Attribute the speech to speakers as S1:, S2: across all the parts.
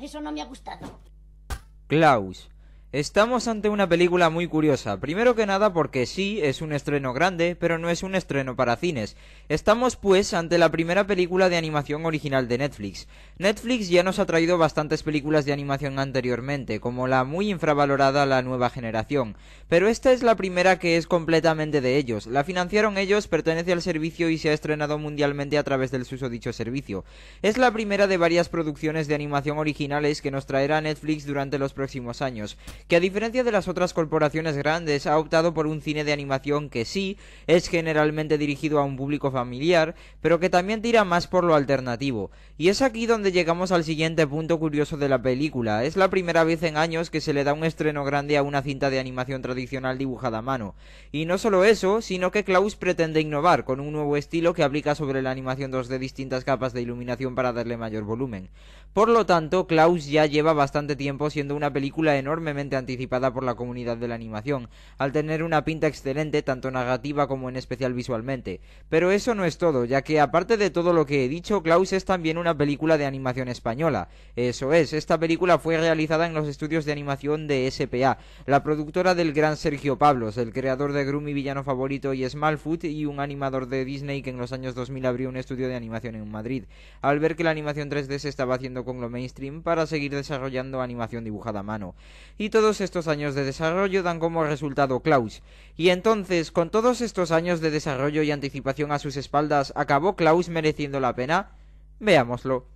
S1: Eso no me ha gustado. Klaus, Estamos ante una película muy curiosa, primero que nada porque sí, es un estreno grande, pero no es un estreno para cines. Estamos pues ante la primera película de animación original de Netflix. Netflix ya nos ha traído bastantes películas de animación anteriormente, como la muy infravalorada La Nueva Generación, pero esta es la primera que es completamente de ellos. La financiaron ellos, pertenece al servicio y se ha estrenado mundialmente a través del dicho servicio. Es la primera de varias producciones de animación originales que nos traerá Netflix durante los próximos años que a diferencia de las otras corporaciones grandes ha optado por un cine de animación que sí es generalmente dirigido a un público familiar, pero que también tira más por lo alternativo. Y es aquí donde llegamos al siguiente punto curioso de la película. Es la primera vez en años que se le da un estreno grande a una cinta de animación tradicional dibujada a mano. Y no solo eso, sino que Klaus pretende innovar con un nuevo estilo que aplica sobre la animación 2D distintas capas de iluminación para darle mayor volumen. Por lo tanto, Klaus ya lleva bastante tiempo siendo una película enormemente anticipada por la comunidad de la animación, al tener una pinta excelente tanto narrativa como en especial visualmente. Pero eso no es todo, ya que aparte de todo lo que he dicho, Klaus es también una película de animación española. Eso es, esta película fue realizada en los estudios de animación de SPA, la productora del gran Sergio Pablos, el creador de Groom y villano favorito y Smallfoot, y un animador de Disney que en los años 2000 abrió un estudio de animación en Madrid, al ver que la animación 3D se estaba haciendo con lo mainstream para seguir desarrollando animación dibujada a mano todos estos años de desarrollo dan como resultado Klaus. Y entonces, con todos estos años de desarrollo y anticipación a sus espaldas, ¿acabó Klaus mereciendo la pena? Veámoslo.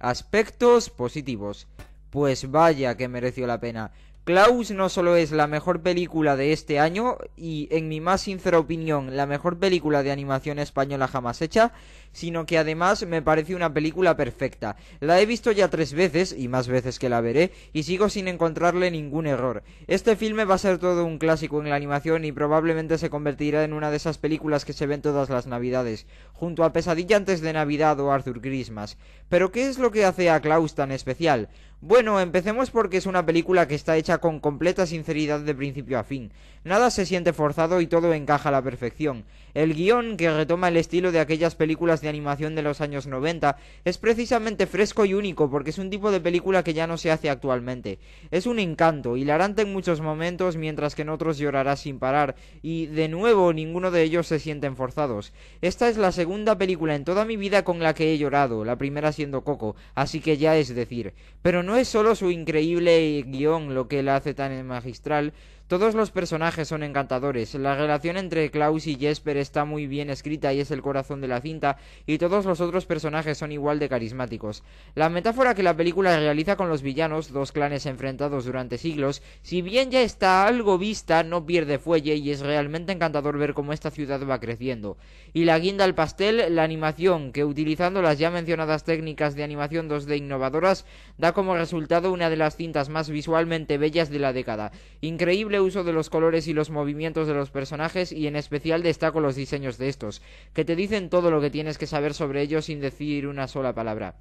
S1: Aspectos positivos. Pues vaya que mereció la pena. Klaus no solo es la mejor película de este año y en mi más sincera opinión la mejor película de animación española jamás hecha, sino que además me parece una película perfecta. La he visto ya tres veces y más veces que la veré y sigo sin encontrarle ningún error. Este filme va a ser todo un clásico en la animación y probablemente se convertirá en una de esas películas que se ven todas las navidades, junto a Pesadilla antes de Navidad o Arthur Christmas. Pero ¿qué es lo que hace a Klaus tan especial? Bueno, empecemos porque es una película que está hecha con completa sinceridad de principio a fin. Nada se siente forzado y todo encaja a la perfección. El guión, que retoma el estilo de aquellas películas de animación de los años 90, es precisamente fresco y único porque es un tipo de película que ya no se hace actualmente. Es un encanto, hilarante en muchos momentos mientras que en otros llorarás sin parar, y de nuevo ninguno de ellos se siente forzados. Esta es la segunda película en toda mi vida con la que he llorado, la primera siendo Coco, así que ya es decir. Pero no es solo su increíble guión lo que le hace tan magistral, todos los personajes son encantadores, la relación entre Klaus y Jesper está muy bien escrita y es el corazón de la cinta, y todos los otros personajes son igual de carismáticos. La metáfora que la película realiza con los villanos, dos clanes enfrentados durante siglos, si bien ya está algo vista, no pierde fuelle y es realmente encantador ver cómo esta ciudad va creciendo. Y la guinda al pastel, la animación, que utilizando las ya mencionadas técnicas de animación 2D innovadoras, da como resultado una de las cintas más visualmente bellas de la década. Increíble uso de los colores y los movimientos de los personajes y en especial destaco los diseños de estos, que te dicen todo lo que tienes que saber sobre ellos sin decir una sola palabra.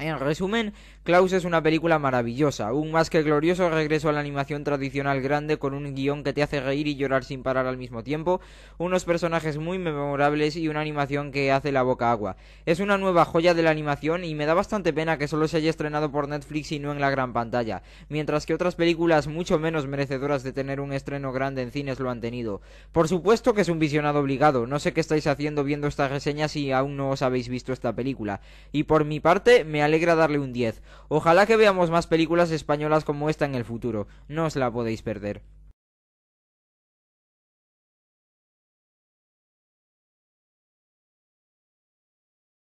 S1: En resumen, Klaus es una película maravillosa, un más que glorioso regreso a la animación tradicional grande con un guión que te hace reír y llorar sin parar al mismo tiempo, unos personajes muy memorables y una animación que hace la boca agua. Es una nueva joya de la animación y me da bastante pena que solo se haya estrenado por Netflix y no en la gran pantalla, mientras que otras películas mucho menos merecedoras de tener un estreno grande en cines lo han tenido. Por supuesto que es un visionado obligado, no sé qué estáis haciendo viendo esta reseña si aún no os habéis visto esta película. Y por mi parte, me alegra darle un 10. Ojalá que veamos más películas españolas como esta en el futuro, no os la podéis perder.